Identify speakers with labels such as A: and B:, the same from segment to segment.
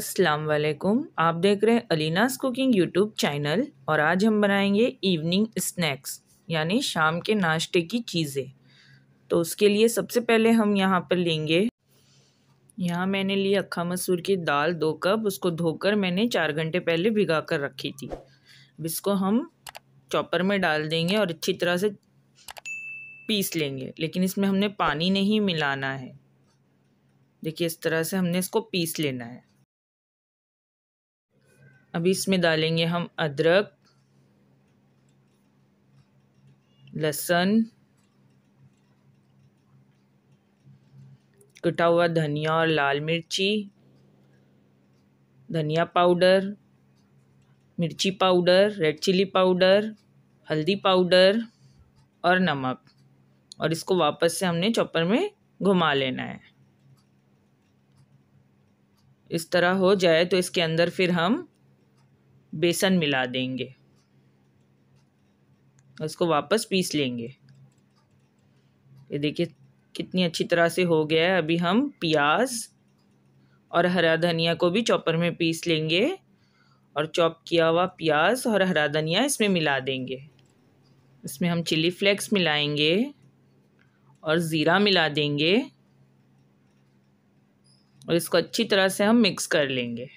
A: अस्सलाम वालेकुम आप देख रहे हैं अलीनास कुकिंग यूट्यूब चैनल और आज हम बनाएंगे इवनिंग स्नैक्स यानी शाम के नाश्ते की चीज़ें तो उसके लिए सबसे पहले हम यहाँ पर लेंगे यहाँ मैंने ली अखा मसूर की दाल दो कप उसको धोकर मैंने चार घंटे पहले भिगा कर रखी थी अब इसको हम चॉपर में डाल देंगे और अच्छी तरह से पीस लेंगे लेकिन इसमें हमने पानी नहीं मिलाना है देखिए इस तरह से हमने इसको पीस लेना है अभी इसमें डालेंगे हम अदरक लहसुन कटा हुआ धनिया और लाल मिर्ची धनिया पाउडर मिर्ची पाउडर रेड चिली पाउडर हल्दी पाउडर और नमक और इसको वापस से हमने चॉपर में घुमा लेना है इस तरह हो जाए तो इसके अंदर फिर हम बेसन मिला देंगे उसको वापस पीस लेंगे ये देखिए कितनी अच्छी तरह से हो गया है अभी हम प्याज और हरा धनिया को भी चॉपर में पीस लेंगे और चॉप किया हुआ प्याज और हरा धनिया इसमें मिला देंगे इसमें हम चिली फ्लेक्स मिलाएंगे और ज़ीरा मिला देंगे और इसको अच्छी तरह से हम मिक्स कर लेंगे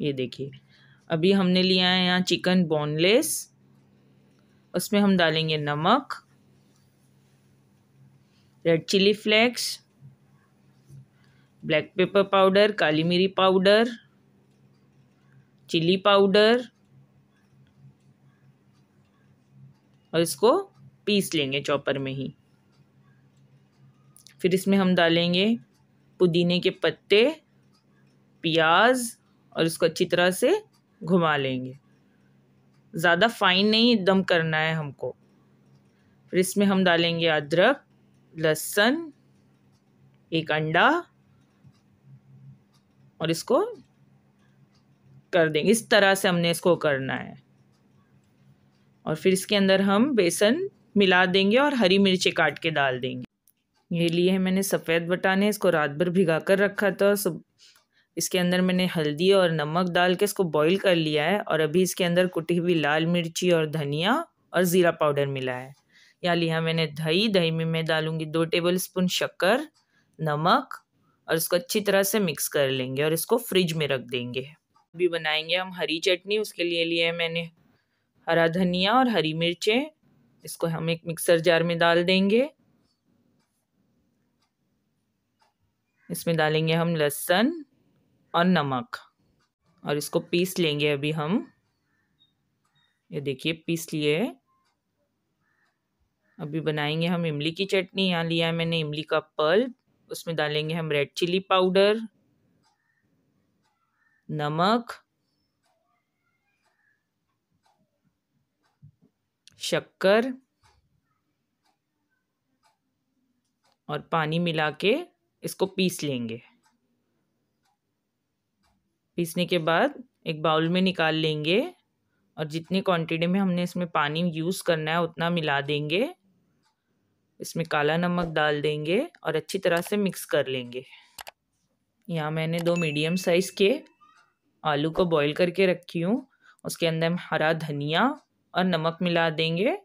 A: ये देखिए अभी हमने लिया है यहाँ चिकन बोनलेस उसमें हम डालेंगे नमक red chilli flakes black pepper powder काली मिरी पाउडर चिली पाउडर और इसको पीस लेंगे चॉपर में ही फिर इसमें हम डालेंगे पुदीने के पत्ते प्याज और इसको अच्छी तरह से घुमा लेंगे ज़्यादा फाइन नहीं एकदम करना है हमको फिर इसमें हम डालेंगे अदरक लहसुन एक अंडा और इसको कर देंगे इस तरह से हमने इसको करना है और फिर इसके अंदर हम बेसन मिला देंगे और हरी मिर्ची काट के डाल देंगे ये लिए मैंने सफ़ेद बटाने इसको रात भर भिगा कर रखा था सब इसके अंदर मैंने हल्दी और नमक डाल के इसको बॉईल कर लिया है और अभी इसके अंदर कुटी हुई लाल मिर्ची और धनिया और ज़ीरा पाउडर मिला है यहाँ लिया मैंने दही दही में मैं डालूँगी दो टेबल स्पून शक्कर नमक और इसको अच्छी तरह से मिक्स कर लेंगे और इसको फ्रिज में रख देंगे अभी बनाएंगे हम हरी चटनी उसके लिए लिए मैंने हरा धनिया और हरी मिर्चें इसको हम एक मिक्सर जार में डाल देंगे इसमें डालेंगे हम लहसुन और नमक और इसको पीस लेंगे अभी हम ये देखिए पीस लिए अभी बनाएंगे हम इमली की चटनी यहाँ लिया है मैंने इमली का पल्प उसमें डालेंगे हम रेड चिली पाउडर नमक शक्कर और पानी मिला के इसको पीस लेंगे पीसने के बाद एक बाउल में निकाल लेंगे और जितनी क्वांटिटी में हमने इसमें पानी यूज़ करना है उतना मिला देंगे इसमें काला नमक डाल देंगे और अच्छी तरह से मिक्स कर लेंगे यहाँ मैंने दो मीडियम साइज़ के आलू को बॉईल करके रखी हूँ उसके अंदर हम हरा धनिया और नमक मिला देंगे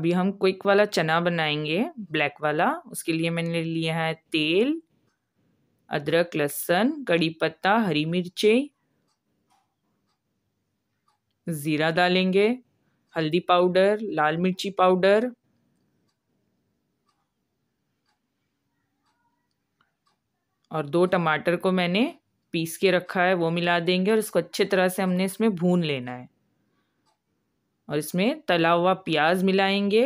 A: अभी हम क्विक वाला चना बनाएंगे ब्लैक वाला उसके लिए मैंने लिया है तेल अदरक लहसन कड़ी पत्ता हरी मिर्चें ज़ीरा डालेंगे हल्दी पाउडर लाल मिर्ची पाउडर और दो टमाटर को मैंने पीस के रखा है वो मिला देंगे और इसको अच्छे तरह से हमने इसमें भून लेना है और इसमें तला हुआ प्याज मिलाएंगे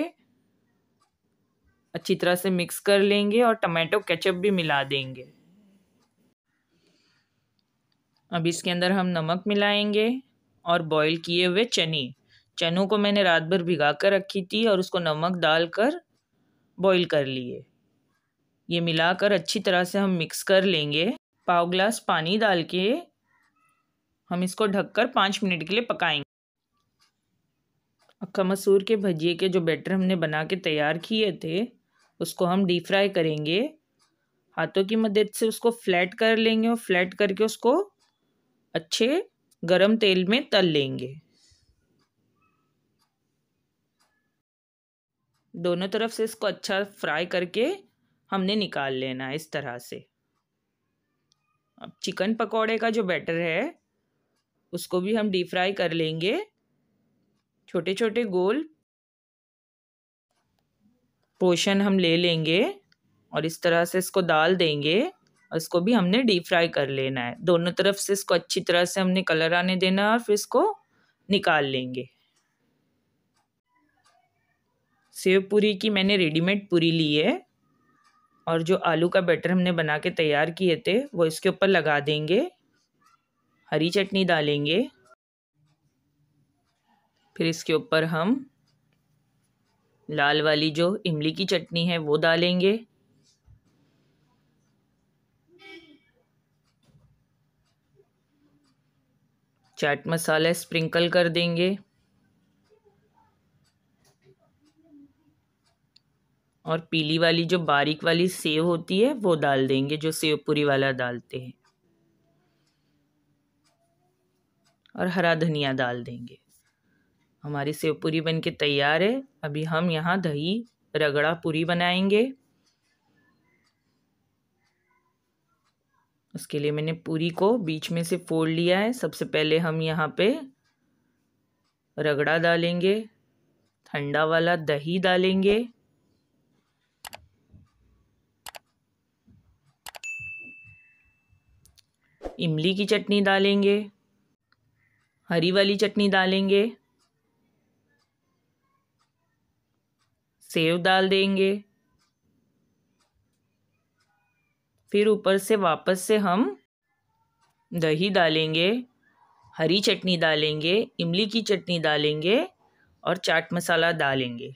A: अच्छी तरह से मिक्स कर लेंगे और टमाटो केचप भी मिला देंगे अब इसके अंदर हम नमक मिलाएंगे और बॉईल किए हुए चने चनों को मैंने रात भर भिगा कर रखी थी और उसको नमक डालकर बॉईल कर लिए ये मिलाकर अच्छी तरह से हम मिक्स कर लेंगे पाव ग्लास पानी डाल के हम इसको ढककर पाँच मिनट के लिए पकाएंगे अक्का मसूर के भजिए के जो बैटर हमने बना के तैयार किए थे उसको हम डीप फ्राई करेंगे हाथों की मदद से उसको फ्लैट कर लेंगे और फ्लैट करके उसको अच्छे गरम तेल में तल लेंगे दोनों तरफ से इसको अच्छा फ्राई करके हमने निकाल लेना है इस तरह से अब चिकन पकौड़े का जो बैटर है उसको भी हम डीप फ्राई कर लेंगे छोटे छोटे गोल पोशन हम ले लेंगे और इस तरह से इसको डाल देंगे उसको भी हमने डीप फ्राई कर लेना है दोनों तरफ से इसको अच्छी तरह से हमने कलर आने देना है और फिर इसको निकाल लेंगे सेव पूरी की मैंने रेडीमेड पूरी ली है और जो आलू का बैटर हमने बना के तैयार किए थे वो इसके ऊपर लगा देंगे हरी चटनी डालेंगे फिर इसके ऊपर हम लाल वाली जो इमली की चटनी है वो डालेंगे चाट मसाला स्प्रिंकल कर देंगे और पीली वाली जो बारीक वाली सेव होती है वो डाल देंगे जो सेव पूरी वाला डालते हैं और हरा धनिया डाल देंगे हमारी सेवपुरी पूरी बन के तैयार है अभी हम यहाँ दही रगड़ा पूरी बनाएंगे उसके लिए मैंने पूरी को बीच में से फोड़ लिया है सबसे पहले हम यहाँ पे रगड़ा डालेंगे ठंडा वाला दही डालेंगे इमली की चटनी डालेंगे हरी वाली चटनी डालेंगे सेव डाल देंगे फिर ऊपर से वापस से हम दही डालेंगे हरी चटनी डालेंगे इमली की चटनी डालेंगे और चाट मसाला डालेंगे